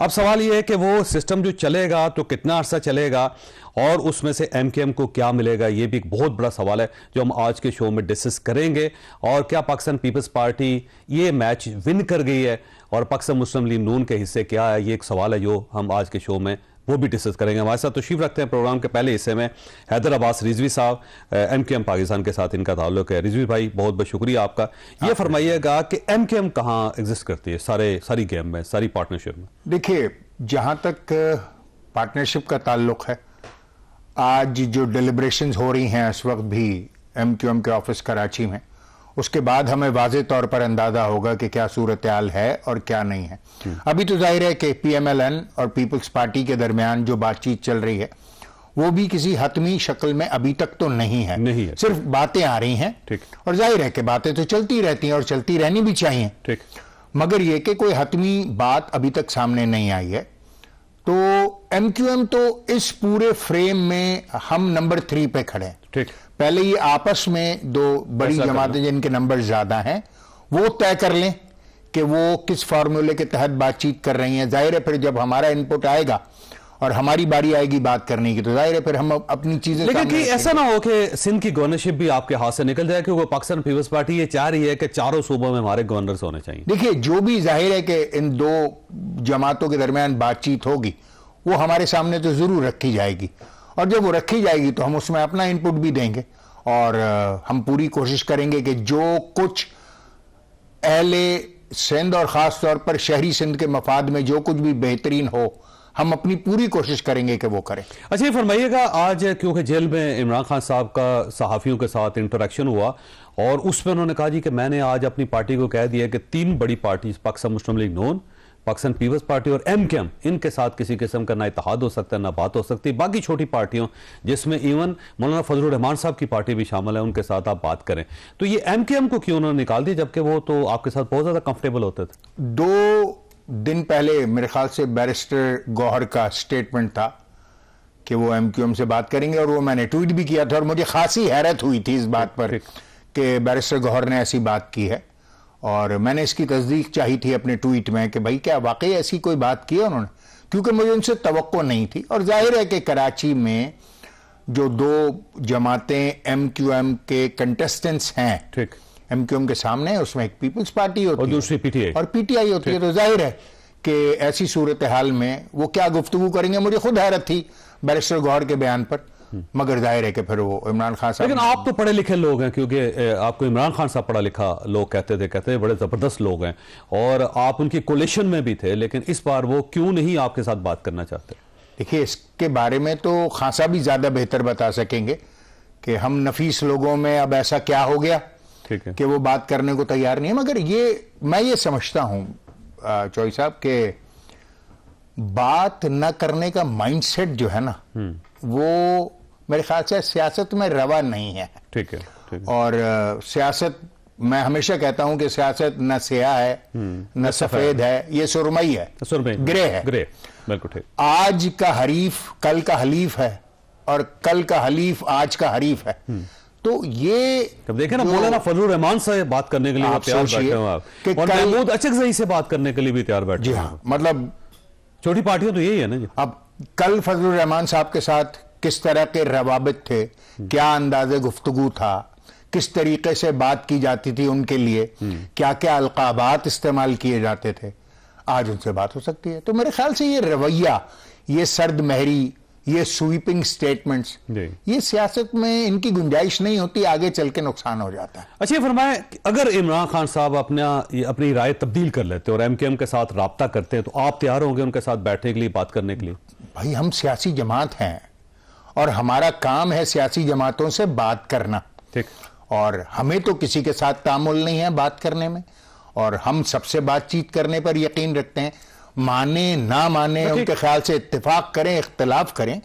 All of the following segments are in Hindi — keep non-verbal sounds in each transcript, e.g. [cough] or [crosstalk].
अब सवाल यह है कि वो सिस्टम जो चलेगा तो कितना अर्सा चलेगा और उसमें से एम को क्या मिलेगा ये भी एक बहुत बड़ा सवाल है जो हम आज के शो में डिस्कस करेंगे और क्या पाकिस्तान पीपल्स पार्टी ये मैच विन कर गई है और पाकिस्तान मुस्लिम लीग नून के हिस्से क्या है ये एक सवाल है जो हम आज के शो में वो भी डिस्कस करेंगे हमारे साथ तशीफ तो रखते हैं प्रोग्राम के पहले हिस्से में हैदर अब्बास रिजवी साहब एम के एम पाकिस्तान के साथ इनका ताल्लुक है रिजवी भाई बहुत बहुत शुक्रिया आपका ये फरमाइएगा कि एम के एम कहाँ एग्जिस्ट करती है सारे सारी गेम में सारी पार्टनरशिप में देखिए जहाँ तक पार्टनरशिप का ताल्लुक है आज जो डिलिब्रेशन हो रही हैं इस वक्त भी एम क्यू एम के ऑफिस कराची में उसके बाद हमें वाज तौर पर अंदाजा होगा कि क्या सूरत हाल है और क्या नहीं है अभी तो जाहिर है कि पीएमएलएन और पीपल्स पार्टी के दरमियान जो बातचीत चल रही है वो भी किसी हतमी शक्ल में अभी तक तो नहीं है नहीं है सिर्फ बातें आ रही हैं ठीक और जाहिर है कि बातें तो चलती रहती हैं और चलती रहनी भी चाहिए ठीक मगर ये कि कोई हतमी बात अभी तक सामने नहीं आई है तो एम तो इस पूरे फ्रेम में हम नंबर थ्री पे खड़े हैं ठीक पहले ये आपस में दो बड़ी जमातें जिनके नंबर ज्यादा हैं वो तय कर लें कि वो किस फार्मूले के तहत बातचीत कर रही हैं जाहिर है फिर जब हमारा इनपुट आएगा और हमारी बारी आएगी बात करने की तो जाहिर है फिर हम अपनी चीजें लेकिन कि ऐसा ना हो कि सिंध की गवर्नरशिप भी आपके हाथ से निकल जाए क्योंकि पाकिस्तान पीपल्स पार्टी ये चाह रही है कि चारों सूबों में हमारे गवर्नर्स होने चाहिए देखिए जो भी जाहिर है कि इन दो जमातों के दरमियान बातचीत होगी वो हमारे सामने तो जरूर रखी जाएगी और जब वो रखी जाएगी तो हम उसमें अपना इनपुट भी देंगे और हम पूरी कोशिश करेंगे कि जो कुछ एहले सिंध और ख़ास तौर पर शहरी सिंध के मफाद में जो कुछ भी बेहतरीन हो हम अपनी पूरी कोशिश करेंगे कि वो करें अच्छा ये फरमाइएगा आज क्योंकि जेल में इमरान खान साहब का सहाफ़ियों के साथ इंटरेक्शन हुआ और उसमें उन्होंने कहा जी कि मैंने आज अपनी पार्टी को कह दिया कि तीन बड़ी पार्टी पाकिस्तान मुस्लिम लीग नोन पाकिस्तान पीपल्स पार्टी और एम के एम इनके साथ किसी किस्म का ना इतिहाद हो सकता है ना बात हो सकती है बाकी छोटी पार्टियों जिसमें इवन मौलाना फजल रहमान साहब की पार्टी भी शामिल है उनके साथ आप बात करें तो ये एम के एम को क्यों उन्होंने निकाल दी जबकि वो तो आपके साथ बहुत ज़्यादा कंफर्टेबल होते थे दो दिन पहले मेरे ख्याल से बैरिस्टर गौहर का स्टेटमेंट था कि वो एम क्यू एम से बात करेंगे और वो मैंने ट्वीट भी किया था और मुझे खासी हैरत हुई थी इस बात पर कि बैरिस्टर गौहर ने ऐसी बात की है और मैंने इसकी तस्दीक चाही थी अपने ट्वीट में कि भाई क्या वाकई ऐसी कोई बात की है उन्होंने क्योंकि मुझे उनसे तो नहीं थी और जाहिर है कि कराची में जो दो जमातें एम क्यू एम के कंटेस्टेंट्स हैं ठीक एम क्यू एम के सामने उसमें एक पीपल्स पार्टी होती और दूसरी पीटीआई और पीटीआई होती है तो जाहिर है कि ऐसी सूरत हाल में वो क्या गुफ्तु करेंगे मुझे खुद हैरत थी बैरिस्टर गौर के बयान पर मगर जाहिर है कि फिर वो इमरान खान साहब लेकिन आप तो पढ़े लिखे लोग हैं क्योंकि आपको इमरान खान साहब पढ़ा लिखा लोग कहते थे कहते बड़े ज़बरदस्त लोग हैं और आप उनकी कोलेशन में भी थे लेकिन इस बार वो क्यों नहीं आपके साथ बात करना चाहते देखिए इसके बारे में तो खान साहब भी ज़्यादा बेहतर बता सकेंगे कि हम नफीस लोगों में अब ऐसा क्या हो गया ठीक है कि वो बात करने को तैयार नहीं है मगर ये मैं ये समझता हूँ चौई साहब के बात न करने का माइंडसेट जो है ना हम्म। वो मेरे ख्याल से सियासत में रवा नहीं है ठीक है, ठीक है। और सियासत मैं हमेशा कहता हूं कि सियासत न स्याह है हम्म, न अच्छा, सफेद हाँ। है ये सुरमई है तो सुरमई ग्रे है ग्रे बिल्कुल ठीक आज का हरीफ कल का हलीफ है और कल का हलीफ आज का हरीफ है हम्म। तो ये देखे ना ना फजल रहमान से बात करने के लिए आप तैयार बैठे हो आप और महमूद से बात करने के लिए भी तैयार बैठे जी हाँ मतलब छोटी पार्टियां तो यही है ना जी अब कल फजल रहमान साहब के साथ किस तरह के रवाबित थे क्या अंदाज गुफ्तगु था किस तरीके से बात की जाती थी उनके लिए क्या क्या अलकाबात इस्तेमाल किए जाते थे आज उनसे बात हो सकती है तो मेरे ख्याल से ये रवैया ये सर्द महरी ये स्वीपिंग स्टेटमेंट्स ये सियासत में इनकी गुंजाइश नहीं होती आगे चल के नुकसान हो जाता है अच्छा फरमाए अगर इमरान खान साहब अपना अपनी राय तब्दील कर लेते हैं और एम के एम के साथ रबता करते हैं तो आप तैयार होंगे उनके साथ बैठने के लिए बात करने के लिए भाई हम सियासी जमात हैं और हमारा काम है सियासी जमातों से बात करना ठीक और हमें तो किसी के साथ तामुल नहीं है बात करने में और हम सबसे बातचीत करने पर यकीन रखते हैं माने ना माने तो उनके ख्याल से इतफाक करें इख्तलाफ करें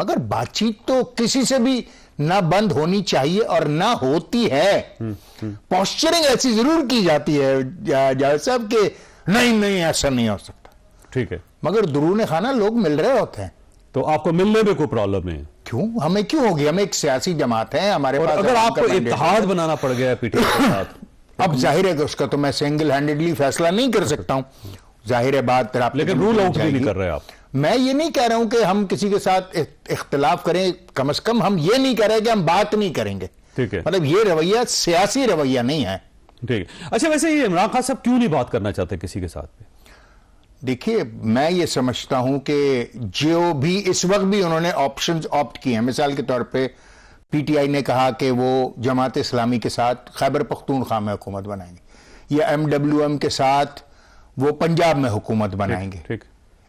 मगर बातचीत तो किसी से भी ना बंद होनी चाहिए और ना होती है पॉस्चरिंग हम्म, हम्म। ऐसी जरूर की जाती है जावेद साहब के नहीं नहीं ऐसा नहीं हो सकता ठीक है मगर दुरून खाना लोग मिल रहे होते हैं तो आपको मिलने में कोई प्रॉब्लम है क्यों हमें क्यों होगी हम एक सियासी जमात है हमारे पास अगर आपको इतिहाद बनाना पड़ गया पीटीए के साथ [coughs] तो अब जाहिर है उसका तो मैं सिंगल हैंडेडली फैसला नहीं कर सकता हूं जाहिर है बात आप लेकिन रूल आउट भी नहीं कर रहे आप मैं ये नहीं कह रहा हूं कि हम किसी के साथ इख्तलाफ करें कम अज कम हम ये नहीं कह रहे कि हम बात नहीं करेंगे ठीक है मतलब ये रवैया सियासी रवैया नहीं है ठीक है अच्छा वैसे ये इमरान खान साहब क्यों नहीं बात करना चाहते किसी के साथ देखिए मैं ये समझता हूं कि जो भी इस वक्त भी उन्होंने ऑप्शंस ऑप्ट किए हैं मिसाल के तौर पे पीटीआई ने कहा कि वो जमात इस्लामी के साथ खैबर पख्तूनख्वा में हुकूमत बनाएंगे या एम के साथ वो पंजाब में हुकूमत बनाएंगे ठीक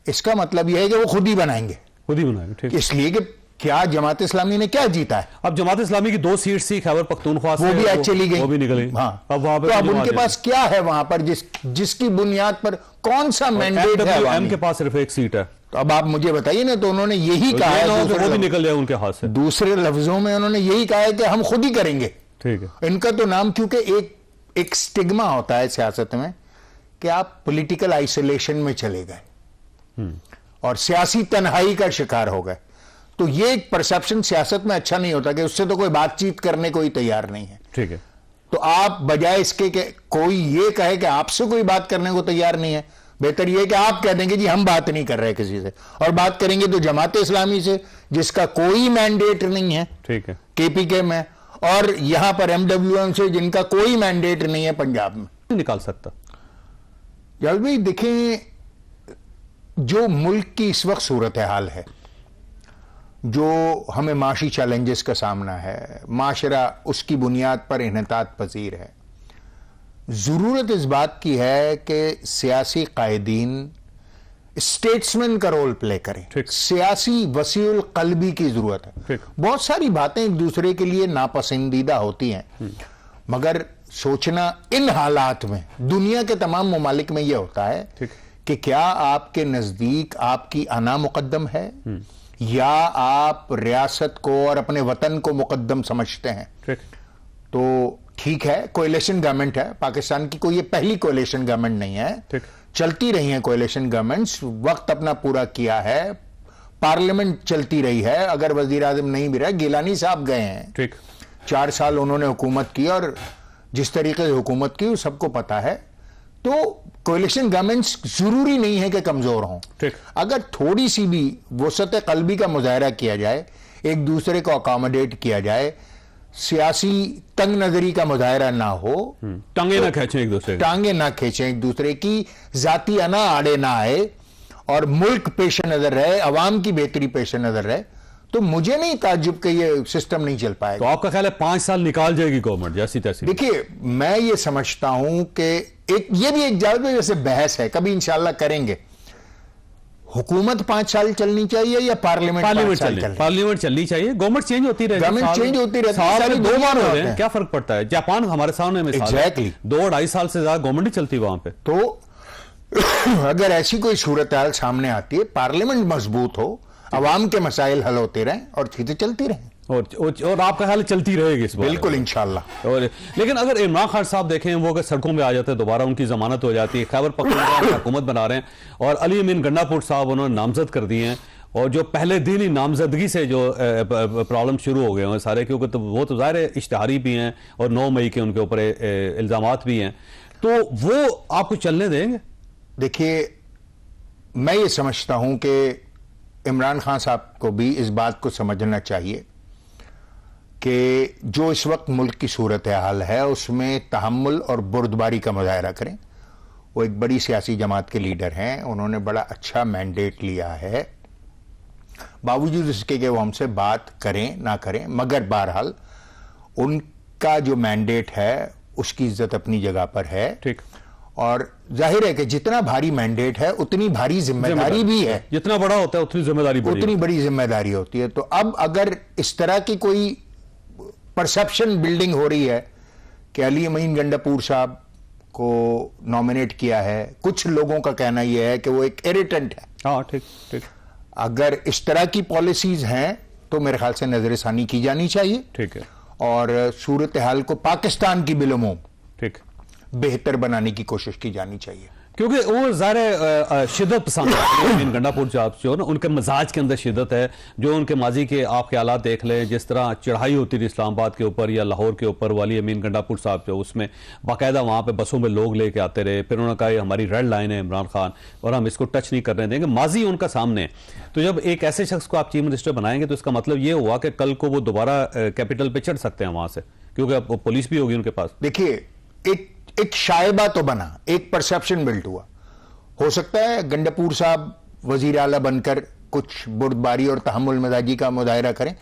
इसका मतलब यह है कि वो खुद ही बनाएंगे खुद ही बनाएंगे इसलिए कि क्या जमात इस्लामी ने क्या जीता है अब जमात इस्लामी की दो सीट सी खैबर पख्तूनख्वा वो भी चली गई वो भी निकली हाँ अब वहां पर तो अब उनके पास क्या है वहां पर जिस जिसकी बुनियाद पर कौन सा मैंडेट है एम के पास सिर्फ एक सीट है तो अब आप मुझे बताइए ना तो उन्होंने यही तो कहा है तो वो भी निकल जाए उनके हाथ से दूसरे लफ्जों में उन्होंने यही कहा है कि हम खुद ही करेंगे ठीक है इनका तो नाम क्योंकि एक एक स्टिग्मा होता है सियासत में कि आप पॉलिटिकल आइसोलेशन में चले गए हम्म। और सियासी तनहाई का शिकार हो गए तो ये एक परसेप्शन सियासत में अच्छा नहीं होता कि उससे तो कोई बातचीत करने को ही तैयार नहीं है ठीक है तो आप बजाय इसके के कोई ये कहे कि आपसे कोई बात करने को तैयार नहीं है बेहतर यह कि आप कह देंगे जी हम बात नहीं कर रहे किसी से और बात करेंगे तो जमात इस्लामी से जिसका कोई मैंडेट नहीं है ठीक है केपीके में और यहां पर एमडब्ल्यूएम से जिनका कोई मैंडेट नहीं है पंजाब में निकाल सकता जल्द भाई देखें जो मुल्क की इस वक्त सूरत हाल है जो हमें माशी चैलेंजेस का सामना है माशरा उसकी बुनियाद पर इनतात पजीर है ज़रूरत इस बात की है कि सियासी कायदीन स्टेट्समैन का रोल प्ले करें सियासी वसील कलबी की ज़रूरत है बहुत सारी बातें एक दूसरे के लिए नापसंदीदा होती हैं हम्म। मगर सोचना इन हालात में दुनिया के तमाम ममालिक में यह होता है कि क्या आपके नज़दीक आपकी अना मुकदम है हम्म। या आप रियासत को और अपने वतन को मुकदम समझते हैं तो ठीक है कोलेशन गवर्नमेंट है पाकिस्तान की कोई ये पहली कोलेशन गवर्नमेंट नहीं है चलती रही है कोलेशन गवर्नमेंट्स वक्त अपना पूरा किया है पार्लियामेंट चलती रही है अगर वजीर आजम नहीं भी रहे गिलानी साहब गए हैं ठीक चार साल उन्होंने हुकूमत की और जिस तरीके से हुकूमत की सबको पता है तो कोलेक्शन गवर्नमेंट्स जरूरी नहीं है कि कमजोर हों अगर थोड़ी सी भी वसत कलबी का मुजाहरा किया जाए एक दूसरे को अकोमोडेट किया जाए सियासी तंग नजरी का मुजाहरा ना हो हम्म। टांगे तो, ना खेचे एक दूसरे टांगे ना खेचे एक दूसरे की जाती अना आड़े ना आए और मुल्क पेश नजर रहे अवाम की बेहतरी पेश नजर रहे तो मुझे नहीं ताजुब के ये सिस्टम नहीं चल पाएगा तो आपका ख्याल है पांच साल निकाल जाएगी गवर्नमेंट जैसी तैसी देखिए मैं ये समझता हूं कि एक ये भी एक ज्यादा तो जैसे बहस है कभी इंशाला करेंगे हुकूमत पांच साल चलनी चाहिए या पार्लियामेंट पार्लियामेंट चलनी पार्लियामेंट चलनी चाहिए गवर्नमेंट चेंज होती रहे गवर्नमेंट चेंज होती रहती दो बार हो रहे हैं क्या फर्क पड़ता है जापान हमारे सामने में एग्जैक्टली दो ढाई साल से ज्यादा गवर्नमेंट ही चलती वहां पे तो [coughs] अगर ऐसी कोई सूरत हाल सामने आती है पार्लियामेंट मजबूत हो आवाम के मसाइल हल होते रहे और चीज़ें चलती रहे और और आपका ख्याल चलती रहेगी इस बार बिल्कुल इनशाला और लेकिन अगर इमरान खान साहब देखें वो अगर सड़कों में आ जाते हैं दोबारा उनकी जमानत हो जाती है खैबर पखतूनख्वा [coughs] बना रहे हैं और अली अमीन गंडापुर साहब उन्होंने नामजद कर दिए हैं और जो पहले दिन ही नामजदगी से जो प्रॉब्लम शुरू हो गए हैं सारे क्योंकि तो वो तो ज़ाहिर है इश्तहारी भी हैं और नौ मई के उनके ऊपर इल्ज़ाम भी हैं तो वो आपको चलने देंगे देखिए मैं ये समझता हूँ कि इमरान खान साहब को भी इस बात को समझना चाहिए कि जो इस वक्त मुल्क की सूरत हाल है उसमें तहमुल और बुरदबारी का मुजाहरा करें वो एक बड़ी सियासी जमात के लीडर हैं उन्होंने बड़ा अच्छा मैंडेट लिया है बावजूद इसके कि वो हमसे बात करें ना करें मगर बहरहाल उनका जो मैंडेट है उसकी इज्जत अपनी जगह पर है ठीक और जाहिर है कि जितना भारी मैंडेट है उतनी भारी जिम्मेदारी भी है जितना बड़ा होता है उतनी जिम्मेदारी उतनी बड़ी जिम्मेदारी होती है तो अब अगर इस तरह की कोई परसेप्शन बिल्डिंग हो रही है कि अली अमीन गंडापुर साहब को नॉमिनेट किया है कुछ लोगों का कहना यह है कि वो एक इरिटेंट है हाँ ठीक ठीक अगर इस तरह की पॉलिसीज हैं तो मेरे ख्याल से नजरसानी की जानी चाहिए ठीक है और सूरत हाल को पाकिस्तान की बिलमो ठीक बेहतर बनाने की कोशिश की जानी चाहिए क्योंकि वो ज़्यादा शिदत पसंद [coughs] गंडापुर साहब जो ना उनके मजाज के अंदर शिदत है जो उनके माजी के आप ख्याल देख लें जिस तरह चढ़ाई होती थी इस्लामाबाद के ऊपर या लाहौर के ऊपर वाली अमीन गंडापुर साहब जो उसमें बाकायदा वहाँ पर बसों में लोग लेके आते रहे फिर उन्होंने कहा हमारी रेड लाइन है इमरान खान और हम इसको टच नहीं करने देंगे माजी उनका सामने तो जब एक ऐसे शख्स को आप चीफ मिनिस्टर बनाएंगे तो इसका मतलब ये हुआ कि कल को वो दोबारा कैपिटल पर चढ़ सकते हैं वहाँ से क्योंकि अब पुलिस भी होगी उनके पास देखिए एक एक शायबा तो बना एक परसेप्शन बिल्ट हुआ हो सकता है गंडापुर साहब वजीर आला बनकर कुछ बुर्दबारी और तहमुल मजाजी का मुजाहरा करें